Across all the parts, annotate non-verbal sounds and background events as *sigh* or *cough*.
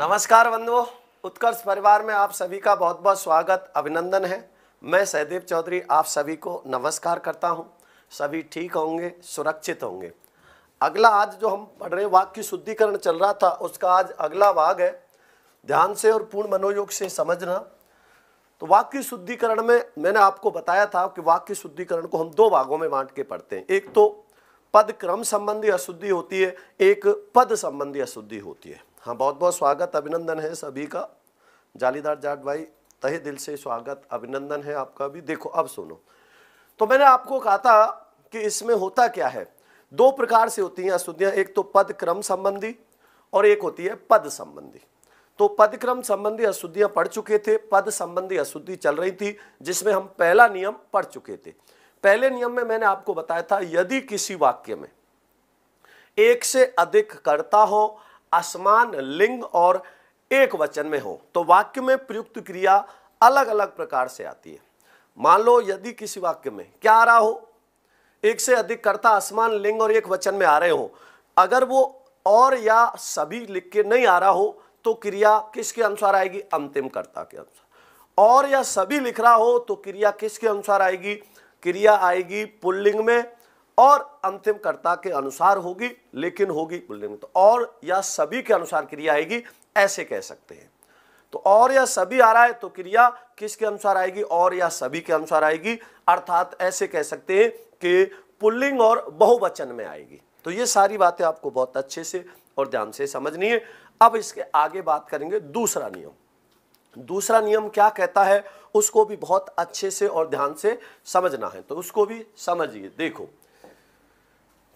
नमस्कार बंधुओं उत्कर्ष परिवार में आप सभी का बहुत बहुत स्वागत अभिनंदन है मैं सहदेव चौधरी आप सभी को नमस्कार करता हूं सभी ठीक होंगे सुरक्षित होंगे अगला आज जो हम पढ़ रहे वाक्य की शुद्धिकरण चल रहा था उसका आज अगला भाग है ध्यान से और पूर्ण मनोयोग से समझना तो वाक्य की शुद्धिकरण में मैंने आपको बताया था कि वाक्य की शुद्धिकरण को हम दो भागों में बांट के पढ़ते हैं एक तो पद क्रम संबंधी अशुद्धि होती है एक पद संबंधी अशुद्धि होती है हाँ बहुत बहुत स्वागत अभिनंदन है सभी का जालीदार जाट भाई तहे दिल से स्वागत अभिनंदन है आपका भी देखो अब सुनो तो मैंने आपको कहा था कि इसमें होता क्या है दो प्रकार से होती हैं अशुद्धियाँ एक तो पद क्रम संबंधी और एक होती है पद संबंधी तो पद क्रम संबंधी अशुद्धियाँ पढ़ चुके थे पद संबंधी अशुद्धि चल रही थी जिसमें हम पहला नियम पढ़ चुके थे पहले नियम में मैंने आपको बताया था यदि किसी वाक्य में एक से अधिक कर्ता हो असमान लिंग और एक वचन में हो तो वाक्य में प्रयुक्त क्रिया अलग अलग प्रकार से आती है मान लो यदि किसी वाक्य में क्या आ रहा हो एक से अधिक कर्ता असमान लिंग और एक वचन में आ रहे हो अगर वो और या सभी लिख के नहीं आ रहा हो तो क्रिया किसके अनुसार आएगी अंतिम कर्ता के अनुसार और या सभी लिख रहा हो तो क्रिया किसके अनुसार आएगी क्रिया आएगी पुल्लिंग में और अंतिम कर्ता के अनुसार होगी लेकिन होगी तो और या सभी के अनुसार क्रिया आएगी ऐसे कह सकते हैं तो और या सभी आ रहा है तो क्रिया किसके अनुसार आएगी और या सभी के अनुसार आएगी अर्थात ऐसे कह सकते हैं कि पुल्लिंग और बहुवचन में आएगी तो ये सारी बातें आपको बहुत अच्छे से और ध्यान से समझनी है अब इसके आगे बात करेंगे दूसरा नियम दूसरा नियम क्या कहता है उसको भी बहुत अच्छे से और ध्यान से समझना है तो उसको भी समझिए देखो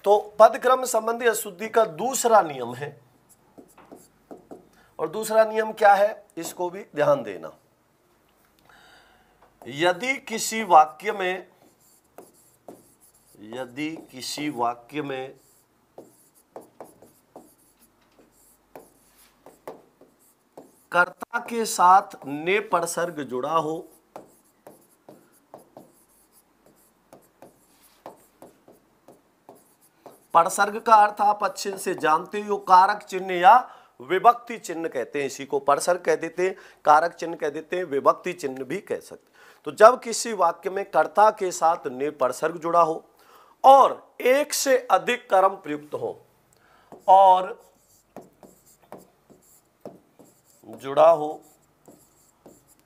तो पद क्रम संबंधी अशुद्धि का दूसरा नियम है और दूसरा नियम क्या है इसको भी ध्यान देना यदि किसी वाक्य में यदि किसी वाक्य में कर्ता के साथ ने परसर्ग जुड़ा हो परसर्ग का अर्थ आप अच्छे से जानते हो कारक चिन्ह या विभक्ति चिन्ह कहते हैं इसी को परसर्ग कह देते हैं कारक चिन्ह कह देते हैं विभक्ति चिन्ह भी कह सकते तो जब किसी वाक्य में कर्ता के साथ ने परसर्ग जुड़ा हो और एक से अधिक कर्म प्रयुक्त हो और जुड़ा हो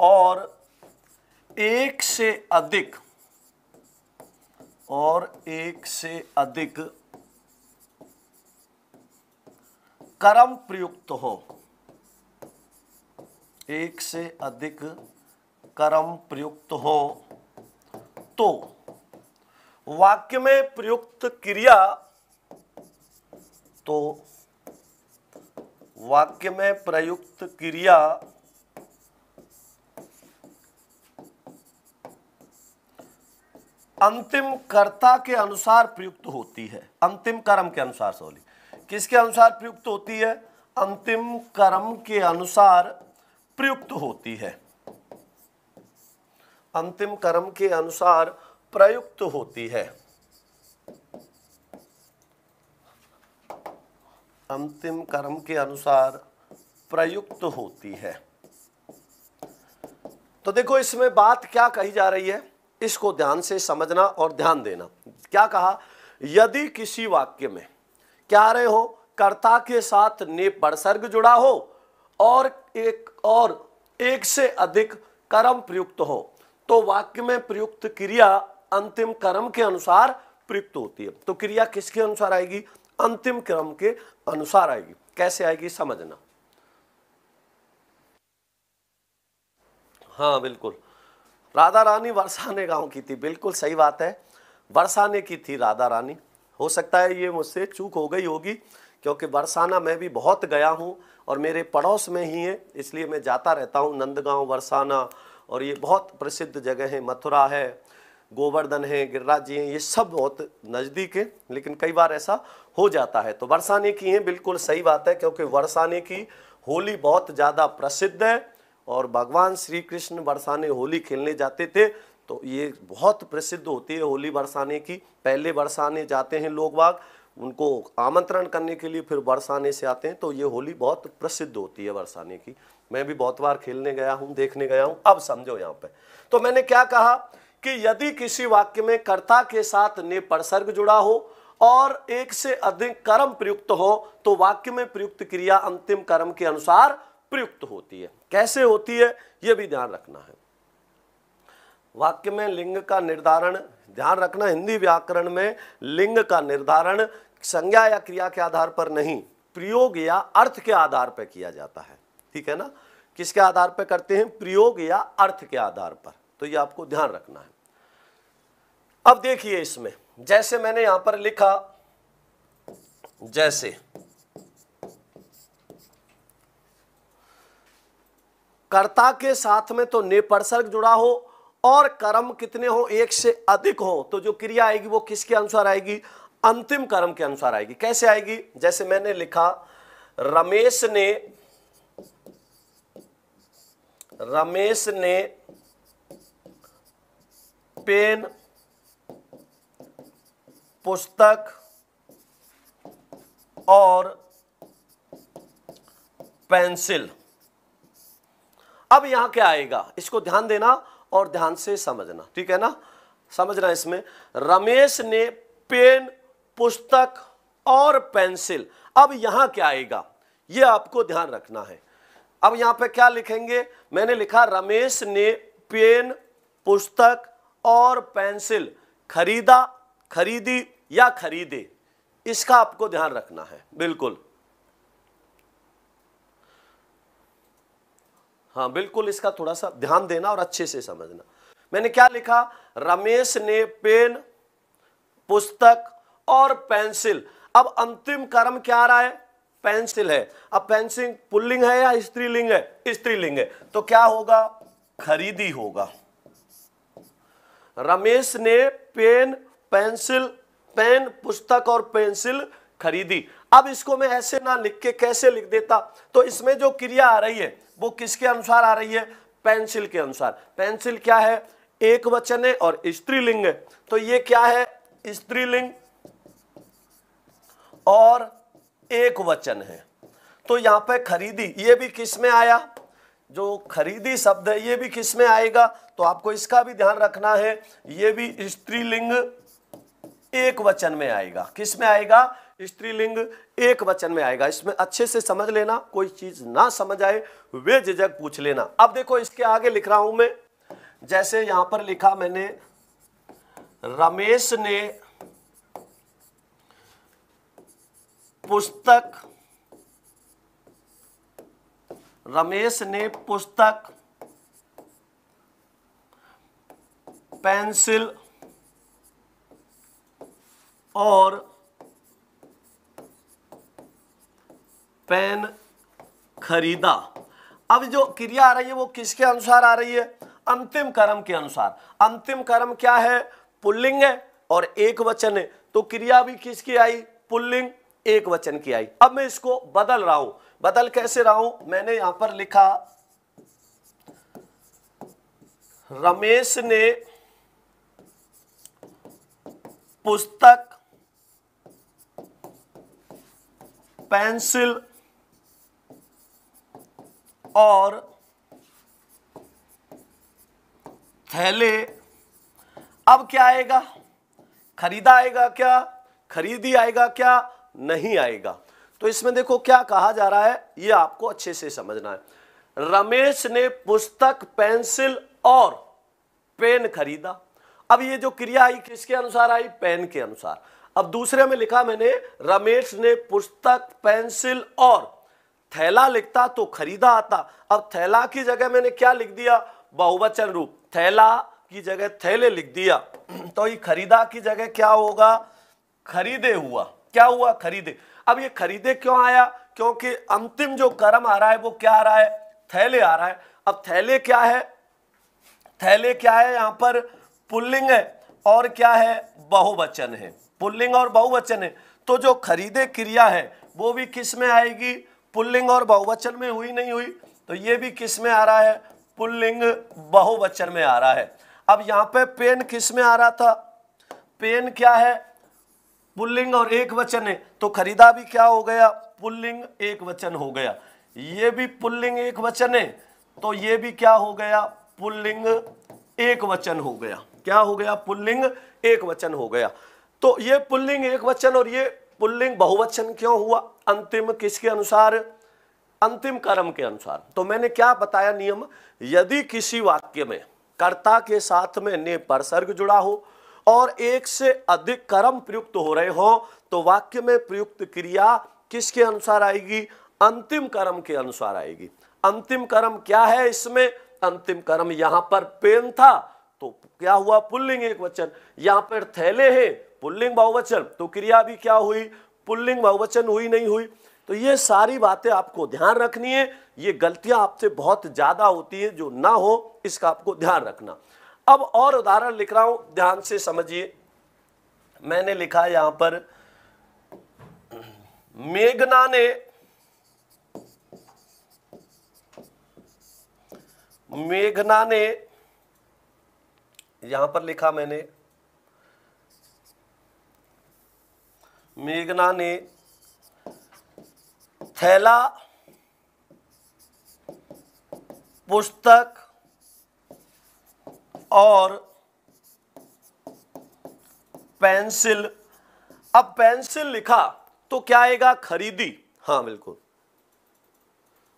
और एक से अधिक और एक से अधिक कर्म प्रयुक्त हो एक से अधिक कर्म प्रयुक्त हो तो वाक्य में प्रयुक्त क्रिया तो वाक्य में प्रयुक्त क्रिया अंतिम कर्ता के अनुसार प्रयुक्त होती है अंतिम कर्म के अनुसार सॉरी किसके अनुसार प्रयुक्त होती है अंतिम कर्म के अनुसार प्रयुक्त होती है अंतिम कर्म के अनुसार प्रयुक्त होती है अंतिम कर्म के अनुसार प्रयुक्त होती है तो देखो इसमें बात क्या कही जा रही है इसको ध्यान से समझना और ध्यान देना क्या कहा यदि किसी वाक्य में क्या रहे हो कर्ता के साथ ने परसर्ग जुड़ा हो और एक और एक से अधिक कर्म प्रयुक्त हो तो वाक्य में प्रयुक्त क्रिया अंतिम कर्म के अनुसार प्रयुक्त होती है तो क्रिया किसके अनुसार आएगी अंतिम क्रम के अनुसार आएगी कैसे आएगी समझना हाँ बिल्कुल राधा रानी वर्षा ने गांव की थी बिल्कुल सही बात है वर्षा ने की थी राधा रानी हो सकता है ये मुझसे चूक हो गई होगी क्योंकि बरसाना मैं भी बहुत गया हूँ और मेरे पड़ोस में ही है इसलिए मैं जाता रहता हूँ नंदगांव बरसाना और ये बहुत प्रसिद्ध जगह है मथुरा है गोवर्धन है गिरिराज जी हैं ये सब बहुत नज़दीक है लेकिन कई बार ऐसा हो जाता है तो बरसाने की हैं बिल्कुल सही बात है क्योंकि बरसाने की होली बहुत ज़्यादा प्रसिद्ध है और भगवान श्री कृष्ण बरसाने होली खेलने जाते थे तो ये बहुत प्रसिद्ध होती है होली बरसाने की पहले बरसाने जाते हैं लोग बाग उनको आमंत्रण करने के लिए फिर बरसाने से आते हैं तो ये होली बहुत प्रसिद्ध होती है बरसाने की मैं भी बहुत बार खेलने गया हूँ देखने गया हूँ अब समझो यहाँ पे तो मैंने क्या कहा कि यदि किसी वाक्य में कर्ता के साथ ने परसर्ग जुड़ा हो और एक से अधिक कर्म प्रयुक्त हो तो वाक्य में प्रयुक्त क्रिया अंतिम कर्म के अनुसार प्रयुक्त होती है कैसे होती है यह भी ध्यान रखना है वाक्य में लिंग का निर्धारण ध्यान रखना हिंदी व्याकरण में लिंग का निर्धारण संज्ञा या क्रिया के आधार पर नहीं प्रयोग या अर्थ के आधार पर किया जाता है ठीक है ना किसके आधार पर करते हैं प्रयोग या अर्थ के आधार पर तो ये आपको ध्यान रखना है अब देखिए इसमें जैसे मैंने यहां पर लिखा जैसे कर्ता के साथ में तो ने जुड़ा हो और कर्म कितने हो एक से अधिक हो तो जो क्रिया आएगी वो किसके अनुसार आएगी अंतिम कर्म के अनुसार आएगी कैसे आएगी जैसे मैंने लिखा रमेश ने रमेश ने पेन पुस्तक और पेंसिल अब यहां क्या आएगा इसको ध्यान देना और ध्यान से समझना ठीक है ना समझना इसमें रमेश ने पेन पुस्तक और पेंसिल अब यहां क्या आएगा यह आपको ध्यान रखना है अब यहां पे क्या लिखेंगे मैंने लिखा रमेश ने पेन पुस्तक और पेंसिल खरीदा खरीदी या खरीदे इसका आपको ध्यान रखना है बिल्कुल हाँ बिल्कुल इसका थोड़ा सा ध्यान देना और अच्छे से समझना मैंने क्या लिखा रमेश ने पेन पुस्तक और पेंसिल अब अंतिम कर्म क्या आ रहा है पेंसिल है अब पेंसिल पुल्लिंग है या स्त्रीलिंग है स्त्रीलिंग है तो क्या होगा खरीदी होगा रमेश ने पेन पेंसिल पेन पुस्तक और पेंसिल खरीदी अब इसको मैं ऐसे ना लिख के कैसे लिख देता तो इसमें जो क्रिया आ रही है वो किसके अनुसार आ रही है पेंसिल के अनुसार पेंसिल क्या है एक वचन है और स्त्रीलिंग है तो ये क्या है स्त्रीलिंग और एक वचन है तो यहां पे खरीदी ये भी किस में आया जो खरीदी शब्द है ये भी किस में आएगा तो आपको इसका भी ध्यान रखना है ये भी स्त्रीलिंग एक वचन में आएगा किस में आएगा स्त्रीलिंग एक वचन में आएगा इसमें अच्छे से समझ लेना कोई चीज ना समझ आए वे झिझक पूछ लेना अब देखो इसके आगे लिख रहा हूं मैं जैसे यहां पर लिखा मैंने रमेश ने पुस्तक रमेश ने पुस्तक पेंसिल और पेन खरीदा अब जो क्रिया आ रही है वो किसके अनुसार आ रही है अंतिम कर्म के अनुसार अंतिम कर्म क्या है पुल्लिंग है और एक वचन है तो क्रिया भी किसकी आई पुल्लिंग एक वचन की आई अब मैं इसको बदल रहा हूं बदल कैसे रहा हूं मैंने यहां पर लिखा रमेश ने पुस्तक पेंसिल और थैले अब क्या आएगा खरीदा आएगा क्या खरीदी आएगा क्या नहीं आएगा तो इसमें देखो क्या कहा जा रहा है यह आपको अच्छे से समझना है रमेश ने पुस्तक पेंसिल और पेन खरीदा अब ये जो क्रिया आई किसके अनुसार आई पेन के अनुसार अब दूसरे में लिखा मैंने रमेश ने पुस्तक पेंसिल और थैला लिखता तो खरीदा आता अब थैला की जगह मैंने क्या लिख दिया बहुवचन रूप थैला की जगह थैले लिख दिया *clears throat* तो ये खरीदा की जगह क्या होगा खरीदे हुआ क्या हुआ खरीदे अब ये खरीदे क्यों आया क्योंकि अंतिम जो कर्म आ रहा है वो क्या आ रहा है थैले आ रहा है अब थैले क्या है थैले क्या है यहां पर पुल्लिंग है और क्या है बहुवचन है पुल्लिंग और बहुवचन है तो जो खरीदे क्रिया है वो भी किस में आएगी पुल्लिंग और बहुवचन में हुई नहीं हुई तो ये भी किस में आ रहा है पुल्लिंग बहुवचन में आ रहा है अब यहां पे पेन किस में आ रहा था पेन क्या है पुल्लिंग और एक वचन है तो खरीदा भी क्या हो गया पुल्लिंग एक वचन हो गया ये भी पुल्लिंग एक वचन है तो ये भी क्या हो गया पुल्लिंग एक वचन हो गया क्या हो गया पुल्लिंग एक वचन हो गया तो ये पुल्लिंग एक वचन और ये पुल्लिंग बहुवचन क्यों हुआ अंतिम किसके अनुसार अंतिम कर्म के अनुसार तो मैंने क्या बताया नियम यदि किसी वाक्य में कर्ता के साथ में ने परसर्ग जुड़ा हो और एक से अधिक कर्म प्रयुक्त हो रहे हो तो वाक्य में प्रयुक्त क्रिया किसके अनुसार आएगी अंतिम कर्म के अनुसार आएगी अंतिम कर्म क्या है इसमें अंतिम कर्म यहां पर पेन था तो क्या हुआ पुल्लिंग एक वचन यहां पर थैले हैं पुल्लिंग बहुवचन तो क्रिया भी क्या हुई पुल्लिंग बहुवचन हुई नहीं हुई तो ये सारी बातें आपको ध्यान रखनी है ये गलतियां आपसे बहुत ज़्यादा होती है जो ना हो इसका आपको ध्यान रखना अब और उदाहरण लिख रहा हूं ध्यान से समझिए मैंने लिखा यहां पर मेघना ने मेघना ने यहां पर लिखा मैंने मेघना ने थैला पुस्तक और पेंसिल अब पेंसिल लिखा तो क्या आएगा खरीदी हां बिल्कुल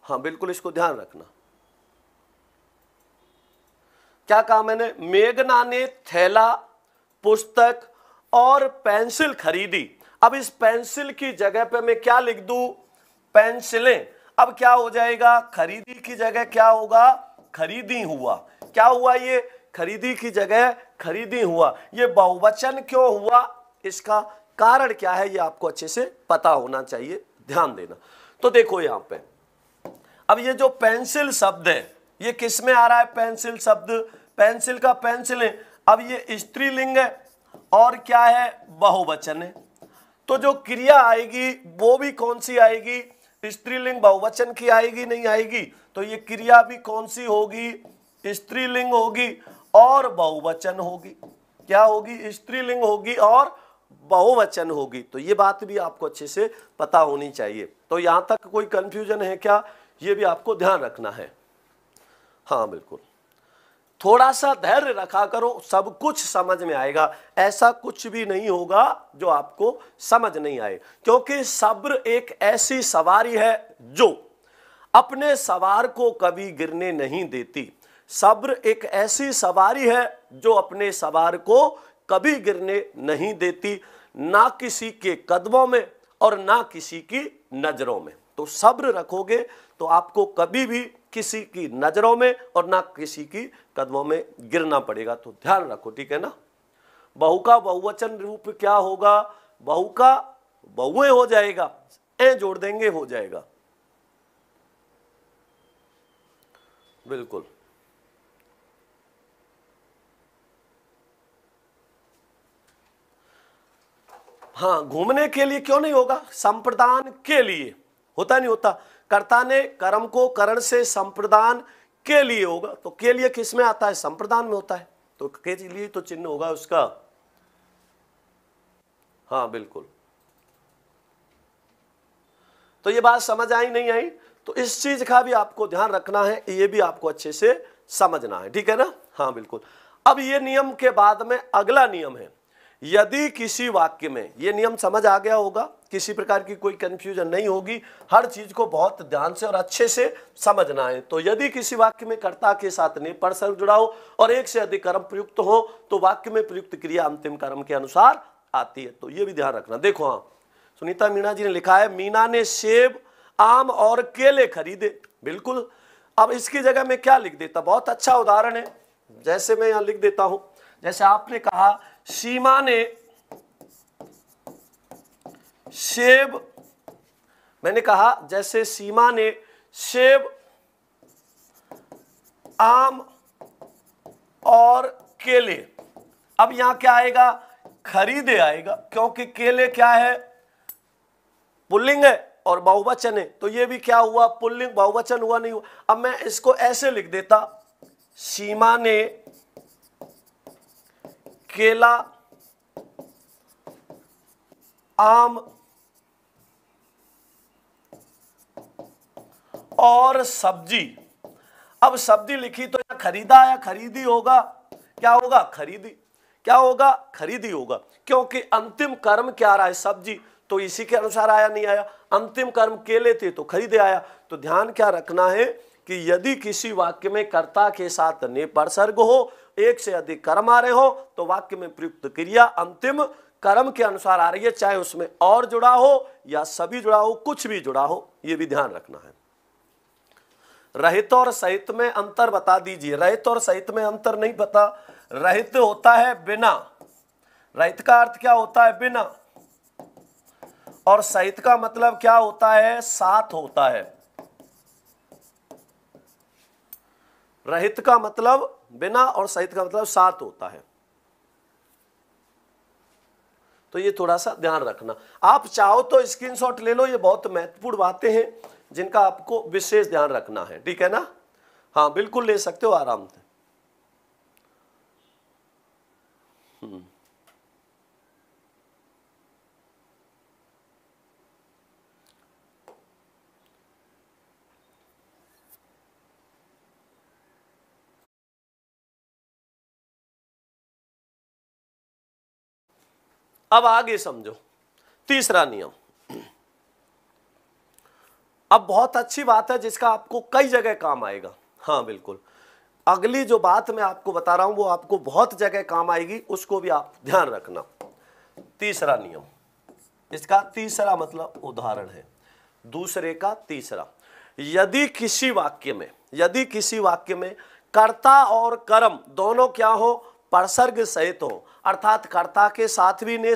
हां बिल्कुल इसको ध्यान रखना क्या कहा मैंने मेघना ने थैला पुस्तक और पेंसिल खरीदी अब इस पेंसिल की जगह पे मैं क्या लिख दू पेंसिलें अब क्या हो जाएगा खरीदी की जगह क्या होगा खरीदी हुआ क्या हुआ ये खरीदी की जगह खरीदी हुआ ये बहुवचन क्यों हुआ इसका कारण क्या है ये आपको अच्छे से पता होना चाहिए ध्यान देना तो देखो यहां पे अब ये जो पेंसिल शब्द है ये किस में आ रहा है पेंसिल शब्द पेंसिल का पेंसिल है अब ये स्त्रीलिंग है और क्या है बहुवचन है तो जो क्रिया आएगी वो भी कौन सी आएगी स्त्रीलिंग बहुवचन की आएगी नहीं आएगी तो ये क्रिया भी कौन सी होगी स्त्रीलिंग होगी और बहुवचन होगी क्या होगी स्त्रीलिंग होगी और बहुवचन होगी तो ये बात भी आपको अच्छे से पता होनी चाहिए तो यहां तक कोई कंफ्यूजन है क्या ये भी आपको ध्यान रखना है हाँ बिल्कुल थोड़ा सा धैर्य रखा करो सब कुछ समझ में आएगा ऐसा कुछ भी नहीं होगा जो आपको समझ नहीं आए क्योंकि सब्र एक ऐसी सवारी है जो अपने सवार को कभी गिरने नहीं देती सब्र एक ऐसी सवारी है जो अपने सवार को कभी गिरने नहीं देती ना किसी के कदमों में और ना किसी की नज़रों में तो सब्र रखोगे तो आपको कभी भी किसी की नज़रों में और ना किसी की कदमों में गिरना पड़ेगा तो ध्यान रखो ठीक है ना बहु का बहुवचन रूप क्या होगा बहु का बहुए हो जाएगा ए जोड़ देंगे हो जाएगा बिल्कुल हाँ घूमने के लिए क्यों नहीं होगा संप्रदान के लिए होता नहीं होता कर्ता ने कर्म को करण से संप्रदान के लिए होगा तो के लिए किस में आता है संप्रदान में होता है तो के लिए तो चिन्ह होगा उसका हाँ बिल्कुल तो ये बात समझ आई नहीं आई तो इस चीज का भी आपको ध्यान रखना है ये भी आपको अच्छे से समझना है ठीक है ना हाँ बिल्कुल अब ये नियम के बाद में अगला नियम है यदि किसी वाक्य में ये नियम समझ आ गया होगा किसी प्रकार की कोई कंफ्यूजन नहीं होगी हर चीज को बहुत ध्यान से और अच्छे से समझना है तो यदि किसी वाक्य में कर्ता के साथ ने सर्ग जुड़ा हो और एक से अधिक कर्म प्रयुक्त हो तो वाक्य में प्रयुक्त क्रिया अंतिम कर्म के अनुसार आती है तो ये भी ध्यान रखना देखो हाँ सुनीता मीणा जी ने लिखा है मीना ने सेब आम और केले खरीदे बिल्कुल अब इसकी जगह मैं क्या लिख देता बहुत अच्छा उदाहरण है जैसे मैं यहां लिख देता हूं जैसे आपने कहा सीमा ने सेब मैंने कहा जैसे सीमा ने सेब आम और केले अब यहां क्या आएगा खरीदे आएगा क्योंकि केले क्या है पुल्लिंग है और बहुवचन है तो ये भी क्या हुआ पुल्लिंग बहुवचन हुआ नहीं हुआ अब मैं इसको ऐसे लिख देता सीमा ने केला आम और सब्जी अब सब्जी लिखी तो या खरीदा या खरीदी होगा क्या होगा खरीदी क्या होगा खरीदी होगा क्योंकि अंतिम कर्म क्या रहा है सब्जी तो इसी के अनुसार आया नहीं आया अंतिम कर्म केले थे तो खरीदे आया तो ध्यान क्या रखना है कि यदि किसी वाक्य में कर्ता के साथ ने हो एक से अधिक कर्म आ रहे हो तो वाक्य में प्रयुक्त क्रिया अंतिम कर्म के अनुसार आ रही है चाहे उसमें और जुड़ा हो या सभी जुड़ा हो कुछ भी जुड़ा हो यह भी ध्यान रखना है रहित और सहित में अंतर बता दीजिए रहित और सहित में अंतर नहीं पता रहित होता है बिना रहित का अर्थ क्या होता है बिना और सहित का मतलब क्या होता है साथ होता है रहित का मतलब बिना और सहित का मतलब सात होता है तो ये थोड़ा सा ध्यान रखना आप चाहो तो स्क्रीनशॉट ले लो ये बहुत महत्वपूर्ण बातें हैं जिनका आपको विशेष ध्यान रखना है ठीक है ना हाँ बिल्कुल ले सकते हो आराम से अब आगे समझो तीसरा नियम अब बहुत अच्छी बात है जिसका आपको कई जगह काम आएगा हाँ बिल्कुल अगली जो बात मैं आपको बता रहा हूं वो आपको बहुत जगह काम आएगी उसको भी आप ध्यान रखना तीसरा नियम इसका तीसरा मतलब उदाहरण है दूसरे का तीसरा यदि किसी वाक्य में यदि किसी वाक्य में कर्ता और कर्म दोनों क्या हो परसर्ग सहित हो अर्थात कर्ता के साथ भी ने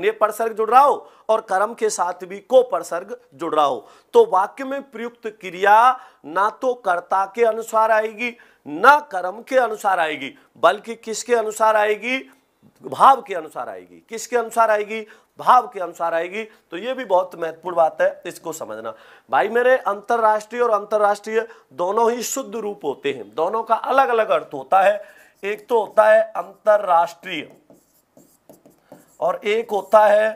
ने परसर्ग जुड़ रहा हो और कर्म के साथ भी को परसर्ग जुड़ रहा हो तो वाक्य में प्रयुक्त क्रिया ना तो कर्ता के अनुसार आएगी ना कर्म के अनुसार आएगी बल्कि किसके अनुसार आएगी भाव के अनुसार आएगी किसके अनुसार आएगी भाव के अनुसार आएगी तो ये भी बहुत महत्वपूर्ण बात है इसको समझना भाई मेरे अंतर्राष्ट्रीय और अंतर्राष्ट्रीय दोनों ही शुद्ध रूप होते हैं दोनों का अलग अलग अर्थ होता है एक तो होता है अंतर्राष्ट्रीय और एक होता है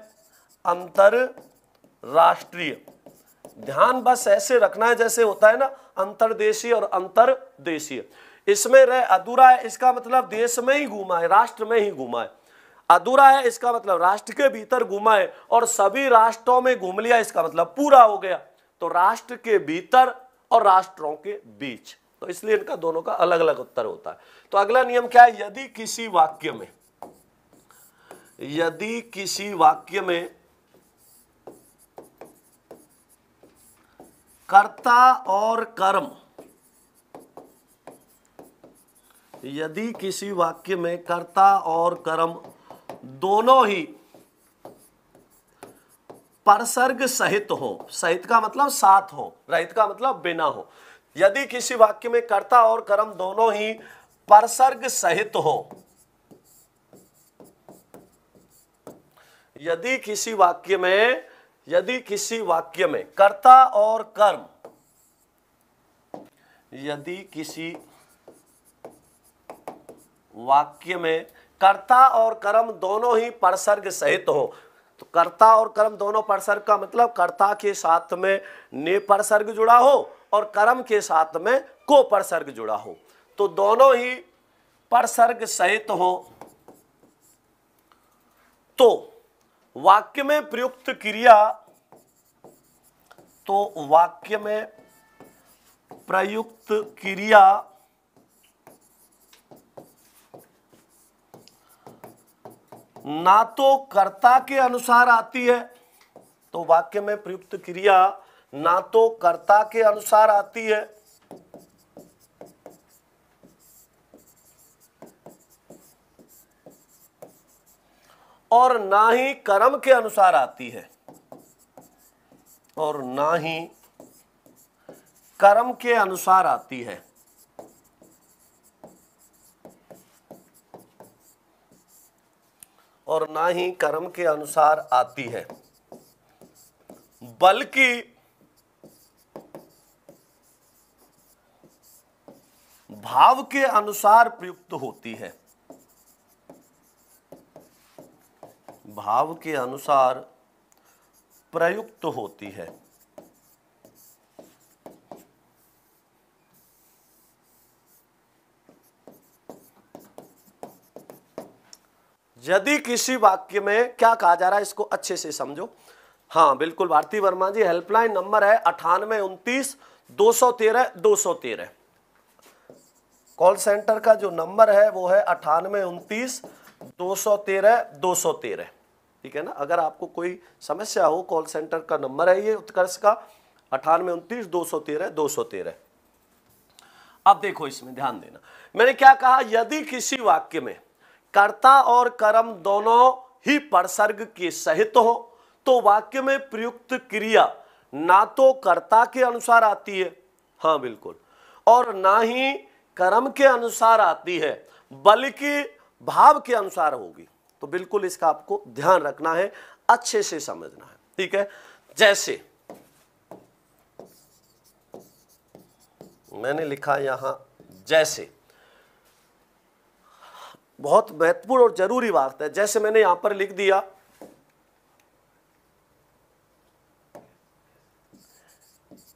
अंतरराष्ट्रीय ध्यान बस ऐसे रखना है जैसे होता है ना अंतरदेशीय और अंतरदेशीय इसमें रह अधूरा है इसका मतलब देश में ही घूमा है राष्ट्र में ही घूमा है अधूरा है इसका मतलब राष्ट्र के भीतर घूमा है और सभी राष्ट्रों में घूम लिया इसका मतलब पूरा हो गया तो राष्ट्र के भीतर और राष्ट्रों के बीच तो इसलिए इनका दोनों का अलग अलग उत्तर होता है तो अगला नियम क्या है यदि किसी वाक्य में यदि किसी वाक्य में कर्ता और कर्म यदि किसी वाक्य में कर्ता और कर्म दोनों ही परसर्ग सहित हो सहित का मतलब साथ हो रहित का मतलब बिना हो यदि किसी वाक्य में कर्ता और कर्म दोनों ही परसर्ग सहित हो यदि किसी वाक्य में यदि किसी वाक्य में कर्ता और कर्म यदि किसी वाक्य में कर्ता और कर्म दोनों ही परसर्ग सहित हो तो कर्ता और कर्म दोनों परसर्ग का मतलब कर्ता के साथ में ने परसर्ग जुड़ा हो और कर्म के साथ में को परसर्ग जुड़ा हो तो दोनों ही परसर्ग सहित हो तो वाक्य में प्रयुक्त क्रिया तो वाक्य में प्रयुक्त क्रिया ना तो कर्ता के अनुसार आती है तो वाक्य में प्रयुक्त क्रिया ना तो कर्ता के अनुसार आती है और ना ही कर्म के अनुसार आती है और ना ही कर्म के अनुसार आती है और ना ही कर्म के अनुसार आती है बल्कि भाव के अनुसार प्रयुक्त होती है भाव के अनुसार प्रयुक्त होती है यदि किसी वाक्य में क्या कहा जा रहा है इसको अच्छे से समझो हाँ बिल्कुल भारती वर्मा जी हेल्पलाइन नंबर है अठानवे उन्तीस दो सौ तेरह दो सौ तेरह कॉल सेंटर का जो नंबर है वो है अठानवे उन्तीस दो सौ तेरह दो सौ तेरह ठीक है ना अगर आपको कोई समस्या हो कॉल सेंटर का नंबर है ये उत्कर्ष का अठानवे उनतीस दो सौ तेरह दो सौ तेरह अब देखो इसमें ध्यान देना मैंने क्या कहा यदि किसी वाक्य में कर्ता और कर्म दोनों ही परसर्ग के सहित हो तो वाक्य में प्रयुक्त क्रिया ना तो कर्ता के अनुसार आती है हाँ बिल्कुल और ना ही कर्म के अनुसार आती है बल्कि भाव के अनुसार होगी तो बिल्कुल इसका आपको ध्यान रखना है अच्छे से समझना है ठीक है जैसे मैंने लिखा यहां जैसे बहुत महत्वपूर्ण और जरूरी बात है जैसे मैंने यहां पर लिख दिया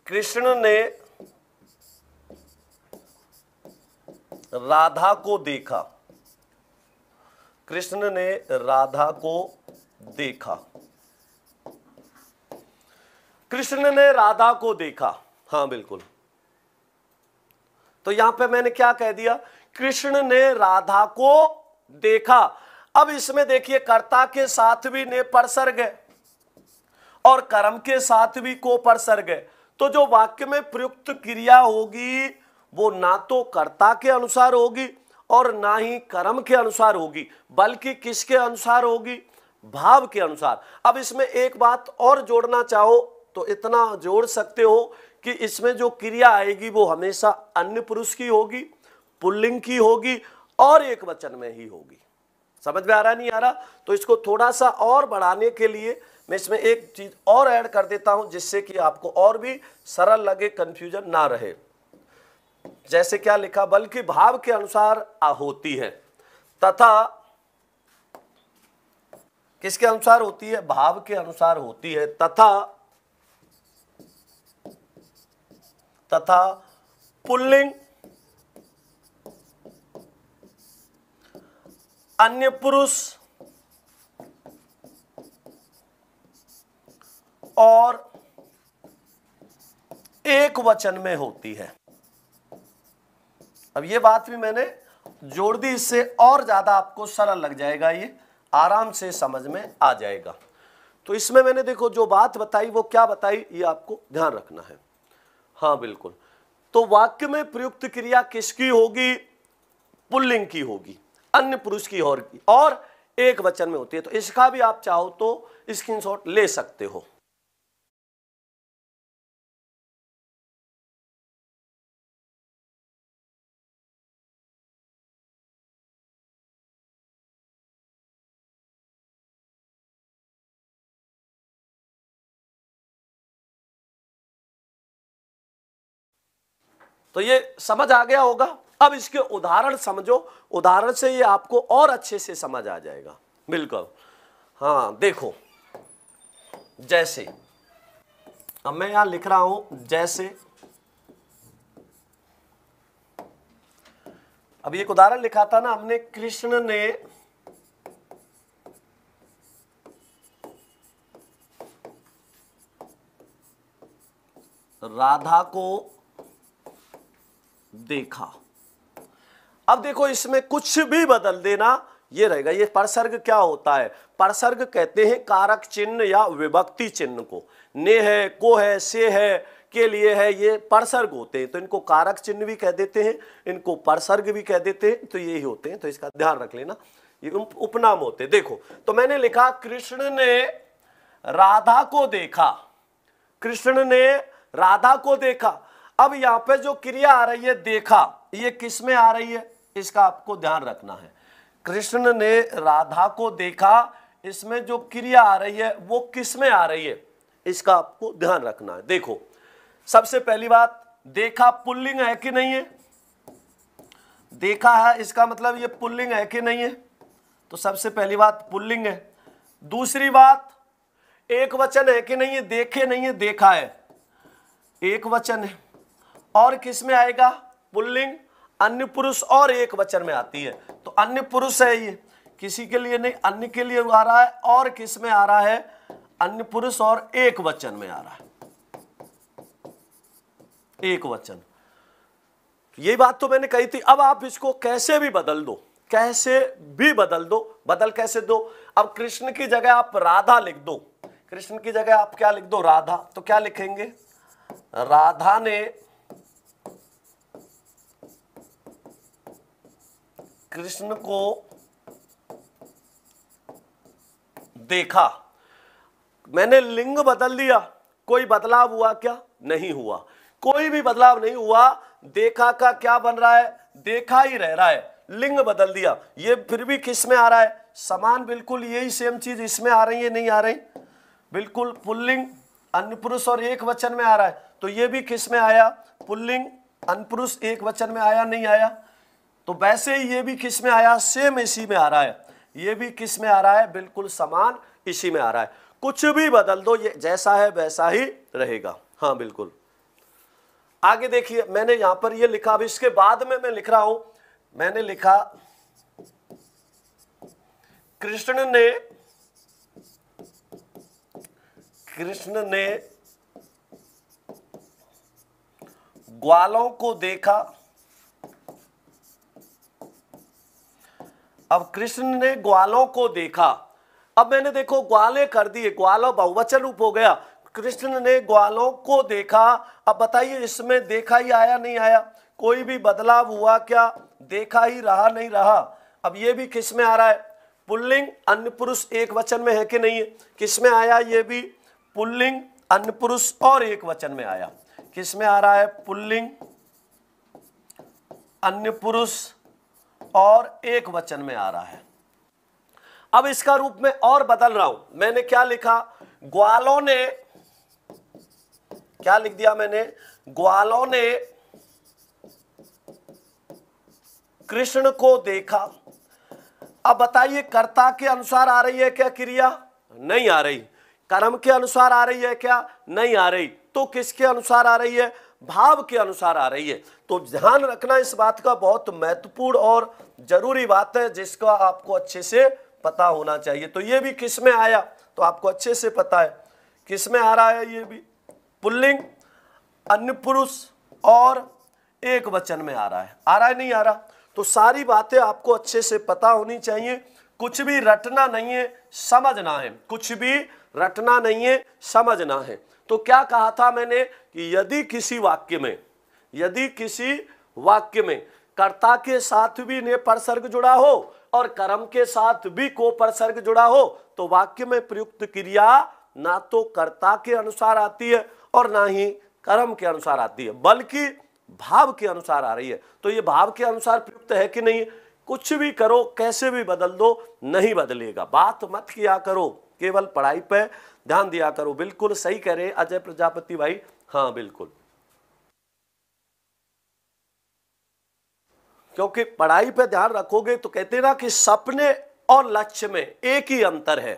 कृष्ण ने राधा को देखा कृष्ण ने राधा को देखा कृष्ण ने राधा को देखा हाँ बिल्कुल तो यहां पे मैंने क्या कह दिया कृष्ण ने राधा को देखा अब इसमें देखिए कर्ता के साथ भी ने परसर गए और कर्म के साथ भी को परसर गए तो जो वाक्य में प्रयुक्त क्रिया होगी वो ना तो कर्ता के अनुसार होगी और ना ही कर्म के अनुसार होगी बल्कि किसके अनुसार होगी भाव के अनुसार अब इसमें एक बात और जोड़ना चाहो तो इतना जोड़ सकते हो कि इसमें जो क्रिया आएगी वो हमेशा अन्य पुरुष की होगी पुल्लिंग की होगी और एक वचन में ही होगी समझ में आ रहा नहीं आ रहा तो इसको थोड़ा सा और बढ़ाने के लिए मैं इसमें एक चीज और ऐड कर देता हूं जिससे कि आपको और भी सरल लगे कंफ्यूजन ना रहे जैसे क्या लिखा बल्कि भाव के अनुसार होती है तथा किसके अनुसार होती है भाव के अनुसार होती है तथा तथा पुल्लिंग अन्य पुरुष और एक वचन में होती है अब ये बात भी मैंने जोड़ दी इससे और ज़्यादा आपको सरल लग जाएगा ये आराम से समझ में आ जाएगा तो इसमें मैंने देखो जो बात बताई वो क्या बताई ये आपको ध्यान रखना है हाँ बिल्कुल तो वाक्य में प्रयुक्त क्रिया किसकी होगी पुल्लिंग की होगी अन्य पुरुष की और की और एक वचन में होती है तो इसका भी आप चाहो तो स्क्रीनशॉट ले सकते हो तो ये समझ आ गया होगा अब इसके उदाहरण समझो उदाहरण से ये आपको और अच्छे से समझ आ जाएगा बिल्कुल हाँ देखो जैसे अब मैं यहां लिख रहा हूं जैसे अब एक उदाहरण लिखा था ना हमने कृष्ण ने राधा को देखा अब देखो इसमें कुछ भी बदल देना ये रहेगा ये परसर्ग क्या होता है परसर्ग कहते हैं कारक चिन्ह या विभक्ति चिन्ह को ने है को है से है के लिए है ये परसर्ग होते हैं तो इनको कारक चिन्ह भी कह देते हैं इनको परसर्ग भी कह देते हैं तो यही होते हैं तो इसका ध्यान रख लेना ये उपनाम होते देखो तो मैंने लिखा कृष्ण ने राधा को देखा कृष्ण ने राधा को देखा अब यहां पे जो क्रिया आ रही है देखा ये किस में आ रही है इसका आपको ध्यान रखना है कृष्ण ने राधा को देखा इसमें जो क्रिया आ रही है वो किस में आ रही है इसका आपको ध्यान रखना है देखो सबसे पहली बात देखा पुल्लिंग है कि नहीं है देखा है इसका मतलब ये पुल्लिंग है कि नहीं है तो सबसे पहली बात पुल्लिंग है दूसरी बात एक वचन है कि नहीं है देखे नहीं है देखा है एक वचन है और किस में आएगा पुल्लिंग अन्य पुरुष और एक वचन में आती है तो अन्य पुरुष है ये किसी के लिए नहीं अन्य के लिए आ रहा है और किस में आ रहा है अन्य पुरुष और एक वचन में आ रहा है एक वचन ये बात तो मैंने कही थी अब आप इसको कैसे भी बदल दो कैसे भी बदल दो बदल कैसे दो अब कृष्ण की जगह आप राधा लिख दो कृष्ण की जगह आप क्या लिख दो राधा तो क्या लिखेंगे राधा ने कृष्ण को देखा मैंने लिंग बदल दिया कोई बदलाव हुआ क्या नहीं हुआ कोई भी बदलाव नहीं हुआ देखा का क्या बन रहा है देखा ही रह रहा है लिंग बदल दिया ये फिर भी किस में आ रहा है समान बिल्कुल यही सेम चीज इसमें आ रही है नहीं आ रही बिल्कुल पुल्लिंग अन्य पुरुष और एक वचन में आ रहा है तो ये भी किस में आया पुल्लिंग अनपुरुष पुरुष एक वचन में आया नहीं आया तो वैसे ही ये भी किस में आया सेम इसी में आ रहा है ये भी किस में आ रहा है बिल्कुल समान इसी में आ रहा है कुछ भी बदल दो ये जैसा है वैसा ही रहेगा हाँ बिल्कुल आगे देखिए मैंने यहां पर ये लिखा अब इसके बाद में मैं लिख रहा हूं मैंने लिखा कृष्ण ने कृष्ण ने ग्वालों को देखा अब कृष्ण ने ग्वालों को देखा अब मैंने देखो ग्वाले कर दिए ग्वालो बहुवचन रूप हो गया कृष्ण ने ग्वालों को देखा अब बताइए इसमें देखा ही आया नहीं आया कोई भी बदलाव हुआ क्या देखा ही रहा नहीं रहा अब ये भी किस में आ रहा है पुल्लिंग अन्य पुरुष एक वचन में है कि नहीं है किस में आया ये भी पुल्लिंग अन्य पुरुष और एक वचन में आया किस में आ रहा है पुल्लिंग अन्य पुरुष और एक वचन में आ रहा है अब इसका रूप में और बदल रहा हूं मैंने क्या लिखा ग्वालों ने क्या लिख दिया मैंने ग्वालों ने कृष्ण को देखा अब बताइए कर्ता के अनुसार आ रही है क्या क्रिया नहीं आ रही कर्म के अनुसार आ रही है क्या नहीं आ रही तो किसके अनुसार आ रही है भाव के अनुसार आ रही है तो ध्यान रखना इस बात का बहुत महत्वपूर्ण और जरूरी बात है जिसका आपको अच्छे से पता होना चाहिए तो ये भी किस में आया तो आपको अच्छे से पता है किस में आ रहा है ये भी पुल्लिंग अन्य पुरुष और एक वचन में आ रहा है आ रहा है नहीं आ रहा तो सारी बातें आपको अच्छे से पता होनी चाहिए कुछ भी रटना नहीं है समझना है कुछ भी रटना नहीं है समझना है तो क्या कहा था मैंने कि यदि किसी वाक्य में यदि किसी वाक्य में कर्ता के साथ भी ने परसर्ग जुड़ा हो और कर्म के साथ भी को परसर्ग जुड़ा हो तो वाक्य में प्रयुक्त क्रिया ना तो कर्ता के अनुसार आती है और ना ही कर्म के अनुसार आती है बल्कि भाव के अनुसार आ रही है तो ये भाव के अनुसार प्रयुक्त है कि नहीं कुछ भी करो कैसे भी बदल दो नहीं बदलेगा बात मत किया करो केवल पढ़ाई पे ध्यान दिया करो बिल्कुल सही कह रहे अजय प्रजापति भाई हाँ बिल्कुल क्योंकि पढ़ाई पे ध्यान रखोगे तो कहते ना कि सपने और लक्ष्य में एक ही अंतर है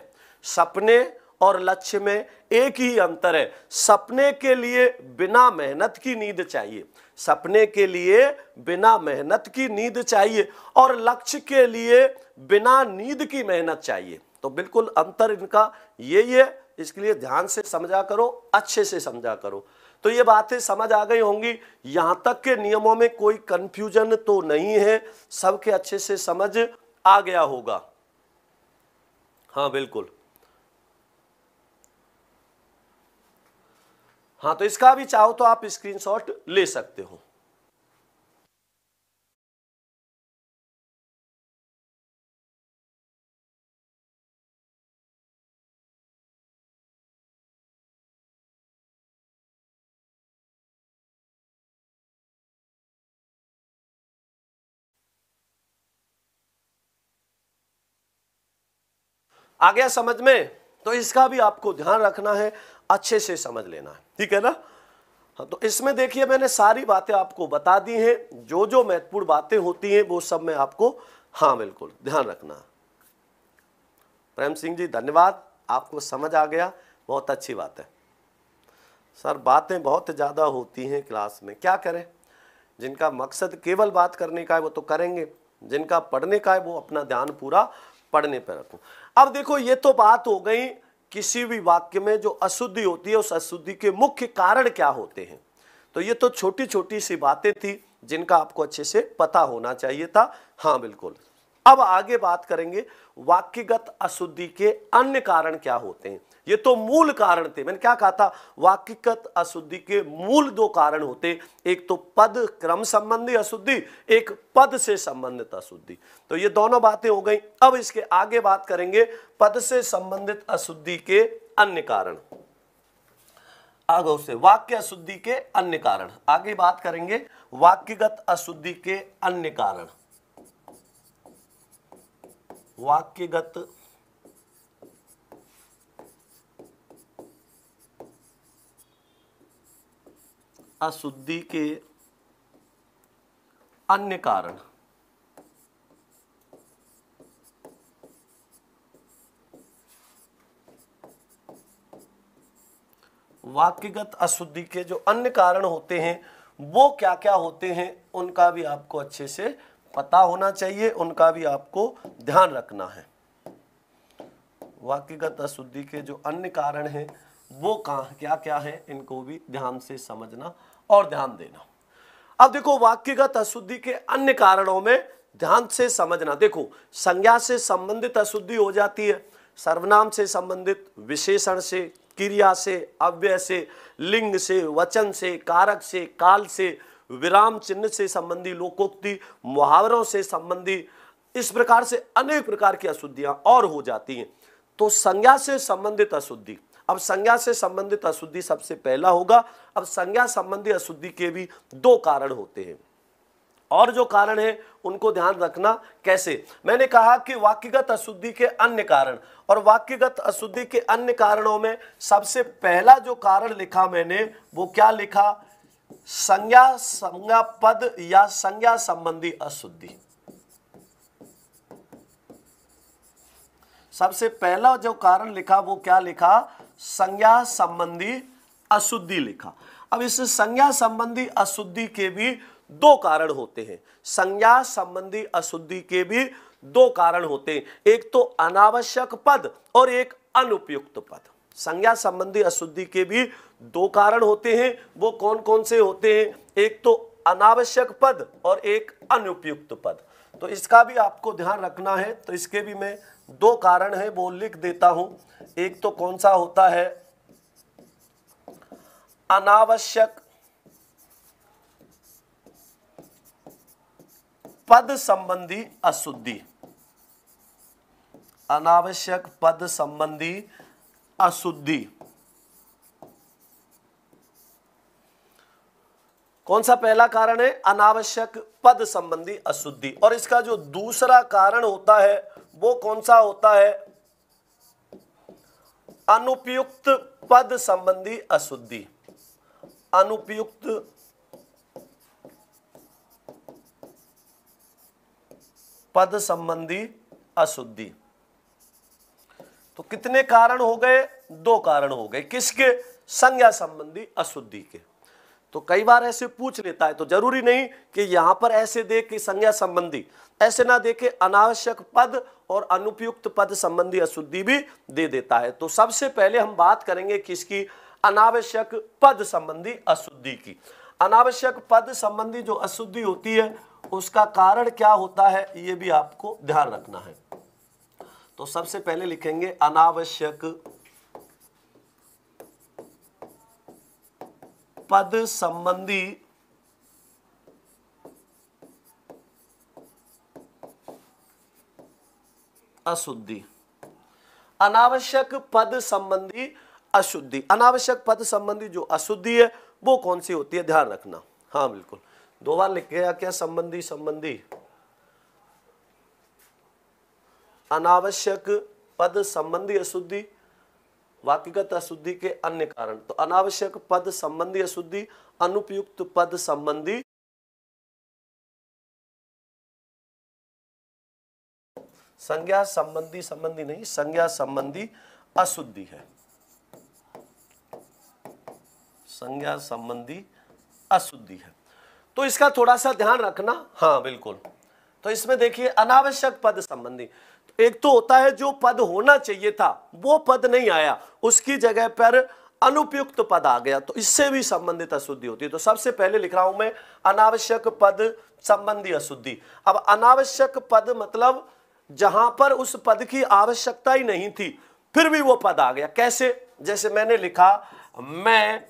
सपने और लक्ष्य में एक ही अंतर है सपने के लिए बिना मेहनत की नींद चाहिए सपने के लिए बिना मेहनत की नींद चाहिए और लक्ष्य के लिए बिना नींद की मेहनत चाहिए तो बिल्कुल अंतर इनका यही है इसके लिए ध्यान से समझा करो अच्छे से समझा करो तो ये बातें समझ आ गई होंगी यहां तक के नियमों में कोई कंफ्यूजन तो नहीं है सबके अच्छे से समझ आ गया होगा हाँ बिल्कुल हाँ तो इसका भी चाहो तो आप स्क्रीनशॉट ले सकते हो आ गया समझ में तो इसका भी आपको ध्यान रखना है अच्छे से समझ लेना है ठीक है ना हाँ तो इसमें देखिए मैंने सारी बातें आपको बता दी हैं जो जो महत्वपूर्ण बातें होती हैं वो सब में आपको हाँ बिल्कुल ध्यान रखना प्रेम सिंह जी धन्यवाद आपको समझ आ गया बहुत अच्छी बात है सर बातें बहुत ज़्यादा होती हैं क्लास में क्या करें जिनका मकसद केवल बात करने का है वो तो करेंगे जिनका पढ़ने का है वो अपना ध्यान पूरा पढ़ने पर रखूं अब देखो ये तो बात हो गई किसी भी वाक्य में जो अशुद्धि होती है उस अशुद्धि के मुख्य कारण क्या होते हैं तो ये तो छोटी छोटी सी बातें थी जिनका आपको अच्छे से पता होना चाहिए था हाँ बिल्कुल अब आगे बात करेंगे वाक्यगत अशुद्धि के अन्य कारण क्या होते हैं ये तो मूल कारण थे मैंने क्या कहा था वाकिकत अशुद्धि के मूल दो कारण होते एक तो पद क्रम संबंधी अशुद्धि एक पद से संबंधित अशुद्धि तो ये दोनों बातें हो गई अब इसके आगे बात करेंगे पद से संबंधित अशुद्धि के अन्य कारण आगे से वाक्य अशुद्धि के अन्य कारण आगे बात करेंगे वाक्यगत अशुद्धि के अन्य कारण वाक्यगत अशुद्धि के अन्य कारण वाक्यगत अशुद्धि के जो अन्य कारण होते हैं वो क्या क्या होते हैं उनका भी आपको अच्छे से पता होना चाहिए उनका भी आपको ध्यान रखना है वाक्यगत अशुद्धि के जो अन्य कारण हैं वो कहा क्या क्या है इनको भी ध्यान से समझना और ध्यान देना अब देखो वाक्य का के अन्य कारणों में ध्यान से समझना देखो संज्ञा से संबंधित अशुद्धि हो जाती है सर्वनाम से संबंधित विशेषण से क्रिया से अव्यय से लिंग से वचन से कारक से काल से विराम चिन्ह से संबंधी लोकोक्ति मुहावरों से संबंधी इस प्रकार से अनेक प्रकार की अशुद्धियां और हो जाती हैं तो संज्ञा से संबंधित अशुद्धि अब संज्ञा से संबंधित अशुद्धि सबसे पहला होगा अब संज्ञा संबंधी अशुद्धि के भी दो कारण होते हैं और जो कारण है उनको ध्यान रखना कैसे मैंने कहा कि वाक्यगत अशुद्धि के अन्य कारण और वाक्यगत अशुद्धि के अन्य कारणों में सबसे पहला जो कारण लिखा मैंने वो क्या लिखा संज्ञा संज्ञा पद या संज्ञा संबंधी अशुद्धि सबसे पहला जो कारण लिखा वो क्या लिखा संज्ञा संबंधी अशुद्धि लिखा अब इस संज्ञा संबंधी अशुद्धि के भी दो कारण होते हैं संज्ञा संबंधी अशुद्धि के भी दो कारण होते हैं एक तो अनावश्यक पद और एक अनुपयुक्त पद संज्ञा संबंधी अशुद्धि के भी दो कारण होते हैं वो कौन कौन से होते हैं एक तो अनावश्यक पद और एक अनुपयुक्त पद तो इसका भी आपको ध्यान रखना है तो इसके भी मैं दो कारण है वो लिख देता हूं एक तो कौन सा होता है अनावश्यक पद संबंधी अशुद्धि अनावश्यक पद संबंधी अशुद्धि कौन सा पहला कारण है अनावश्यक पद संबंधी अशुद्धि और इसका जो दूसरा कारण होता है वो कौन सा होता है अनुपयुक्त पद संबंधी अशुद्धि अनुपयुक्त पद संबंधी अशुद्धि तो कितने कारण हो गए दो कारण हो गए किसके संज्ञा संबंधी अशुद्धि के तो कई बार ऐसे पूछ लेता है तो जरूरी नहीं कि यहां पर ऐसे दे कि संज्ञा संबंधी ऐसे ना देखे अनावश्यक पद और अनुपयुक्त पद संबंधी अशुद्धि भी दे देता है तो सबसे पहले हम बात करेंगे किसकी अनावश्यक पद संबंधी अशुद्धि की अनावश्यक पद संबंधी जो अशुद्धि होती है उसका कारण क्या होता है ये भी आपको ध्यान रखना है तो सबसे पहले लिखेंगे अनावश्यक पद संबंधी अशुद्धि अनावश्यक पद संबंधी अशुद्धि अनावश्यक पद संबंधी जो अशुद्धि है वो कौन सी होती है ध्यान रखना हाँ बिल्कुल दो बार लिख गया क्या संबंधी संबंधी अनावश्यक पद संबंधी अशुद्धि वाक्यगत अशुद्धि के अन्य कारण तो अनावश्यक पद संबंधी अशुद्धि अनुपयुक्त पद संबंधी संज्ञा संबंधी संबंधी नहीं संज्ञा संबंधी अशुद्धि है संज्ञा संबंधी अशुद्धि है तो इसका थोड़ा सा ध्यान रखना हाँ बिल्कुल तो इसमें देखिए अनावश्यक पद संबंधी एक तो होता है जो पद होना चाहिए था वो पद नहीं आया उसकी जगह पर अनुपयुक्त पद आ गया तो इससे भी संबंधित अशुद्धि होती है तो सबसे पहले लिख रहा हूं मैं अनावश्यक पद संबंधी अशुद्धि अब अनावश्यक पद मतलब जहां पर उस पद की आवश्यकता ही नहीं थी फिर भी वो पद आ गया कैसे जैसे मैंने लिखा मैं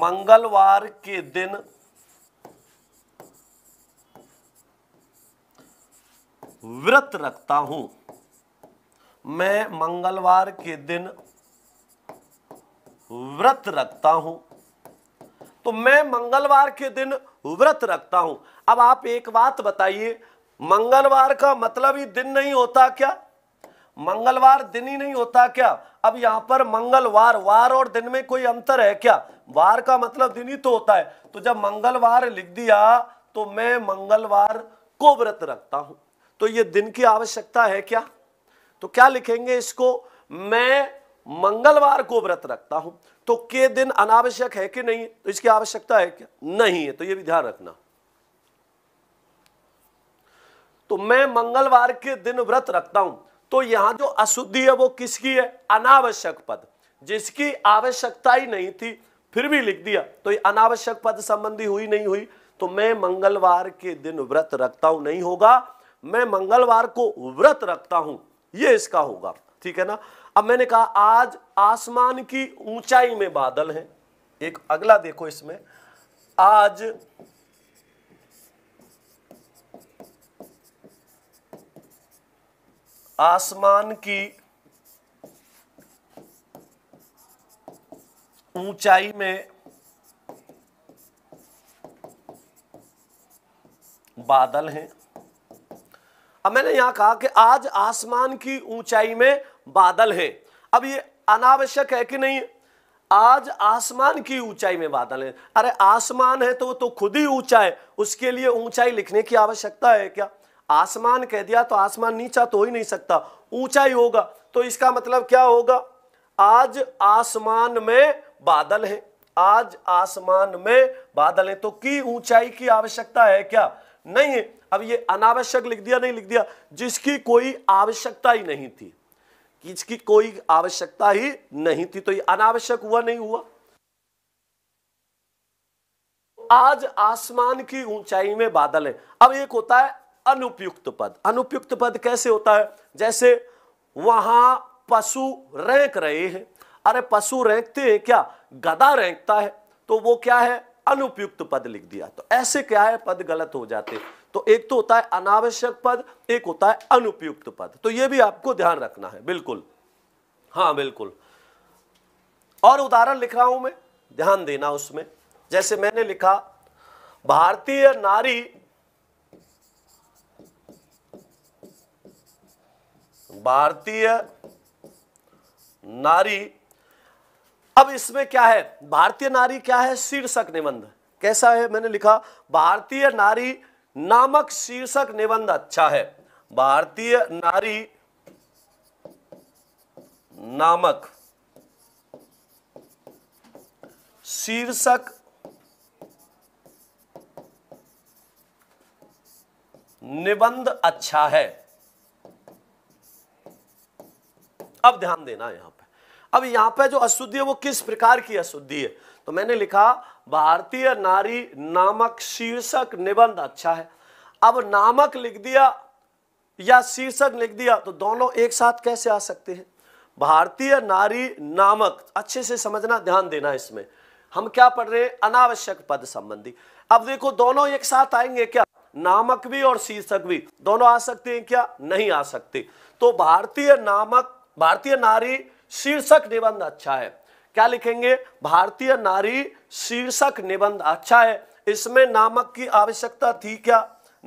मंगलवार के दिन व्रत रखता हूं मैं मंगलवार के दिन व्रत रखता हूं तो मैं मंगलवार के दिन व्रत रखता हूं अब आप एक बात बताइए मंगलवार का मतलब ही दिन नहीं होता क्या मंगलवार दिन ही नहीं होता क्या अब यहां पर मंगलवार वार और दिन में कोई अंतर है क्या वार का मतलब दिन ही तो होता है तो जब मंगलवार लिख दिया तो मैं मंगलवार को व्रत रखता हूं तो ये दिन की आवश्यकता है क्या तो क्या लिखेंगे इसको मैं मंगलवार को व्रत रखता हूं तो के दिन अनावश्यक है कि नहीं तो इसकी आवश्यकता है क्या नहीं है तो यह भी ध्यान रखना तो मैं मंगलवार के दिन व्रत रखता हूं तो यहां जो अशुद्धि है वो किसकी है अनावश्यक पद जिसकी आवश्यकता ही नहीं थी फिर भी लिख दिया तो ये अनावश्यक पद संबंधी हुई नहीं हुई तो मैं मंगलवार के दिन व्रत रखता हूं नहीं होगा मैं मंगलवार को व्रत रखता हूं ये इसका होगा ठीक है ना अब मैंने कहा आज आसमान की ऊंचाई में बादल हैं एक अगला देखो इसमें आज आसमान की ऊंचाई में बादल हैं अब मैंने यहां कहा कि आज आसमान की ऊंचाई में बादल है अब ये अनावश्यक है कि नहीं आज आसमान की ऊंचाई में बादल है अरे आसमान है तो वो तो खुद ही ऊंचा है उसके लिए ऊंचाई लिखने की आवश्यकता है क्या आसमान कह दिया तो आसमान नीचा तो हो ही नहीं सकता ऊंचाई होगा तो इसका मतलब क्या होगा आज आसमान में बादल है आज आसमान में बादल है तो की ऊंचाई की आवश्यकता है क्या नहीं है अब ये अनावश्यक लिख दिया नहीं लिख दिया जिसकी कोई आवश्यकता ही नहीं थी इसकी कोई आवश्यकता ही नहीं थी तो ये अनावश्यक हुआ नहीं हुआ आज आसमान की ऊंचाई में बादल है अब एक होता है अनुपयुक्त पद अनुपयुक्त पद कैसे होता है जैसे वहां पशु रेंक रहे हैं अरे पशु रेंकते हैं क्या गदा रेंकता है तो वो क्या है अनुपयुक्त पद लिख दिया तो ऐसे क्या है पद गलत हो जाते तो एक तो होता है अनावश्यक पद एक होता है अनुपयुक्त पद तो यह भी आपको ध्यान रखना है बिल्कुल हाँ बिल्कुल और उदाहरण लिख रहा हूं मैं ध्यान देना उसमें जैसे मैंने लिखा भारतीय नारी भारतीय नारी अब इसमें क्या है भारतीय नारी क्या है शीर्षक निबंध कैसा है मैंने लिखा भारतीय नारी नामक शीर्षक निबंध अच्छा है भारतीय नारी नामक शीर्षक निबंध अच्छा है अब ध्यान देना यहां पे अब यहां पे जो अशुद्धि है वो किस प्रकार की अशुद्धि है तो मैंने लिखा भारतीय नारी नामक शीर्षक निबंध अच्छा है अब नामक लिख दिया या शीर्षक लिख दिया तो दोनों एक साथ कैसे आ सकते हैं भारतीय नारी नामक अच्छे से समझना ध्यान देना इसमें हम क्या पढ़ रहे हैं अनावश्यक पद संबंधी अब देखो दोनों एक साथ आएंगे क्या नामक भी और शीर्षक भी दोनों आ सकते हैं क्या नहीं आ सकते तो भारतीय नामक भारतीय नारी शीर्षक निबंध अच्छा है क्या लिखेंगे भारतीय नारी शीर्षक निबंध अच्छा है इसमें नामक की आवश्यकता थी क्या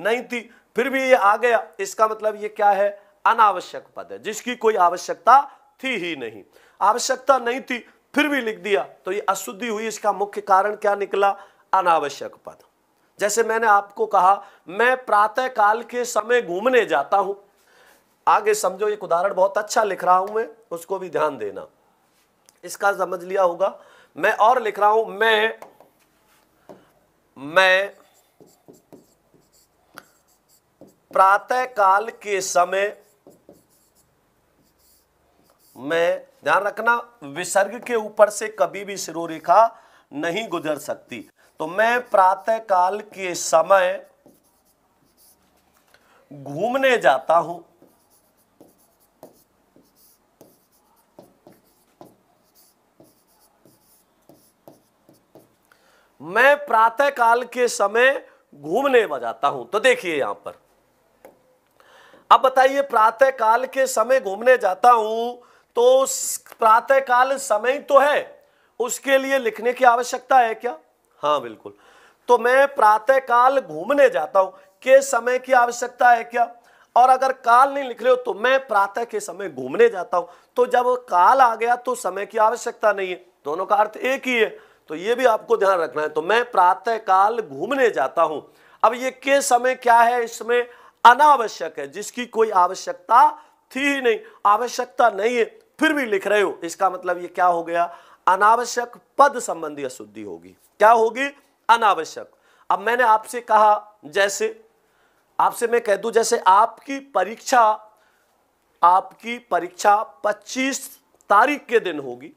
नहीं थी फिर भी ये आ गया इसका मतलब ये क्या है अनावश्यक पद है जिसकी कोई आवश्यकता थी ही नहीं आवश्यकता नहीं थी फिर भी लिख दिया तो ये अशुद्धि हुई इसका मुख्य कारण क्या निकला अनावश्यक पद जैसे मैंने आपको कहा मैं प्रातः काल के समय घूमने जाता हूं आगे समझो एक उदाहरण बहुत अच्छा लिख रहा हूं मैं उसको भी ध्यान देना इसका समझ लिया होगा मैं और लिख रहा हूं मैं मैं प्रातः काल के समय मैं ध्यान रखना विसर्ग के ऊपर से कभी भी शिरोरेखा नहीं गुजर सकती तो मैं प्रातः काल के समय घूमने जाता हूं मैं प्रातः काल के समय घूमने जाता हूं तो देखिए यहां पर अब बताइए प्रातः काल के समय घूमने जाता हूं तो प्रातः काल समय तो है उसके लिए लिखने की आवश्यकता है क्या हाँ बिल्कुल तो मैं प्रातः काल घूमने जाता हूं के समय की आवश्यकता है क्या और अगर काल नहीं लिख रहे हो तो मैं प्रातः के समय घूमने जाता हूं तो जब काल आ गया तो समय की आवश्यकता नहीं है दोनों का अर्थ एक ही है तो ये भी आपको ध्यान रखना है तो मैं प्रातःकाल घूमने जाता हूं अब ये के समय क्या है इसमें अनावश्यक है जिसकी कोई आवश्यकता थी ही नहीं आवश्यकता नहीं है फिर भी लिख रहे हो इसका मतलब ये क्या हो गया अनावश्यक पद संबंधी अशुद्धि होगी क्या होगी अनावश्यक अब मैंने आपसे कहा जैसे आपसे मैं कह दू जैसे आपकी परीक्षा आपकी परीक्षा 25 तारीख के दिन होगी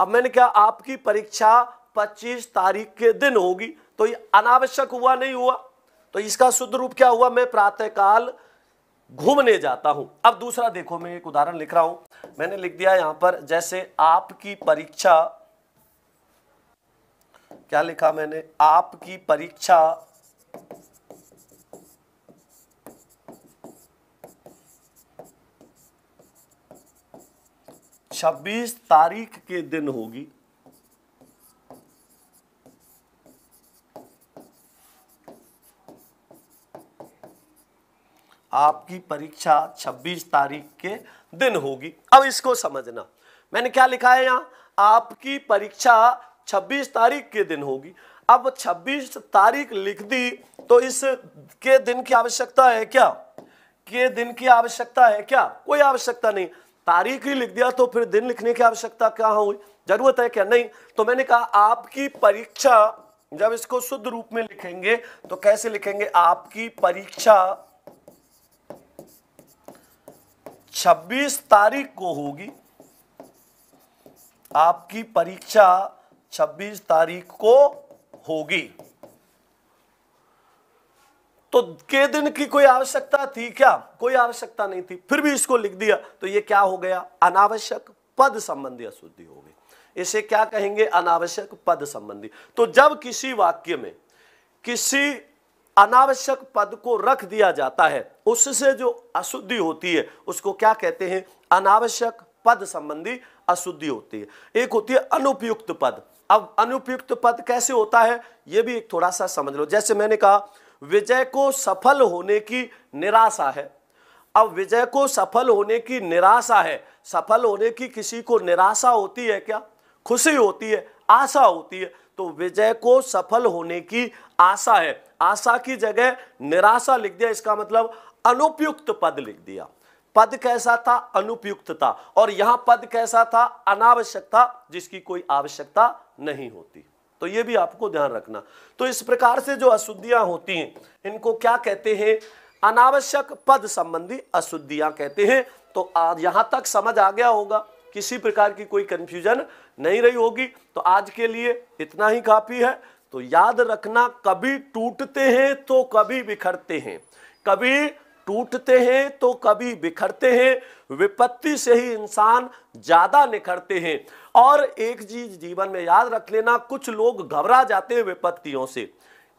अब मैंने कहा आपकी परीक्षा 25 तारीख के दिन होगी तो ये अनावश्यक हुआ नहीं हुआ तो इसका शुद्ध रूप क्या हुआ मैं प्रातःकाल घूमने जाता हूं अब दूसरा देखो मैं एक उदाहरण लिख रहा हूं मैंने लिख दिया यहां पर जैसे आपकी परीक्षा क्या लिखा मैंने आपकी परीक्षा छब्बीस तारीख के दिन होगी आपकी परीक्षा 26 तारीख के दिन होगी अब इसको समझना मैंने क्या लिखा है यहां आपकी परीक्षा 26 तारीख के दिन होगी अब 26 तारीख लिख दी तो इस के दिन की आवश्यकता है क्या के दिन की आवश्यकता है क्या कोई आवश्यकता नहीं तारीख ही लिख दिया तो फिर दिन लिखने की आवश्यकता क्या हुई जरूरत है क्या नहीं तो मैंने कहा आपकी परीक्षा जब इसको शुद्ध रूप में लिखेंगे तो कैसे लिखेंगे आपकी परीक्षा 26 तारीख को होगी आपकी परीक्षा 26 तारीख को होगी तो के दिन की कोई आवश्यकता थी क्या कोई आवश्यकता नहीं थी फिर भी इसको लिख दिया तो ये क्या हो गया अनावश्यक पद संबंधी अशुद्धि हो गई इसे क्या कहेंगे अनावश्यक पद संबंधी तो जब किसी वाक्य में किसी अनावश्यक पद को रख दिया जाता है उससे जो अशुद्धि होती है उसको क्या कहते हैं अनावश्यक पद संबंधी अशुद्धि होती है एक होती है अनुपयुक्त पद अब अनुपयुक्त पद कैसे होता है यह भी एक थोड़ा सा समझ लो जैसे मैंने कहा विजय को सफल होने की निराशा है अब विजय को सफल होने की निराशा है सफल होने की किसी को निराशा होती है क्या खुशी होती है आशा होती है तो विजय को सफल होने की आशा है आशा की जगह निराशा लिख दिया इसका मतलब अनुपयुक्त पद लिख दिया पद कैसा था अनुपयुक्त था और यहां पद कैसा था अनावश्यक था जिसकी कोई आवश्यकता नहीं होती तो ये भी आपको ध्यान रखना तो इस प्रकार से जो अशुद्धियां होती हैं इनको क्या कहते हैं अनावश्यक पद संबंधी अशुद्धियां कहते हैं तो आज यहां तक समझ आ गया होगा किसी प्रकार की कोई कंफ्यूजन नहीं रही होगी तो आज के लिए इतना ही काफ़ी है तो याद रखना कभी टूटते हैं तो कभी बिखरते हैं कभी टूटते हैं तो कभी बिखरते हैं विपत्ति से ही इंसान ज़्यादा निखरते हैं और एक चीज जीवन में याद रख लेना कुछ लोग घबरा जाते हैं विपत्तियों से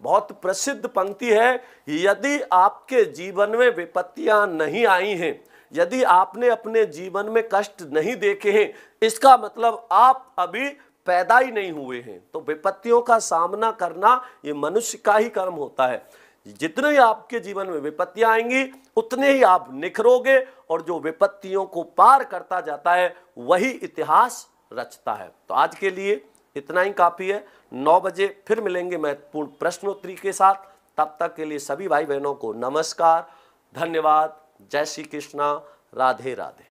बहुत प्रसिद्ध पंक्ति है यदि आपके जीवन में विपत्तियां नहीं आई हैं यदि आपने अपने जीवन में कष्ट नहीं देखे हैं इसका मतलब आप अभी पैदा ही नहीं हुए हैं तो विपत्तियों का सामना करना ये मनुष्य का ही कर्म होता है जितने ही आपके जीवन में विपत्तियां आएंगी उतने ही आप निखरोगे और जो विपत्तियों को पार करता जाता है वही इतिहास रचता है तो आज के लिए इतना ही काफ़ी है नौ बजे फिर मिलेंगे महत्वपूर्ण प्रश्नोत्तरी के साथ तब तक के लिए सभी भाई बहनों को नमस्कार धन्यवाद जय श्री कृष्णा राधे राधे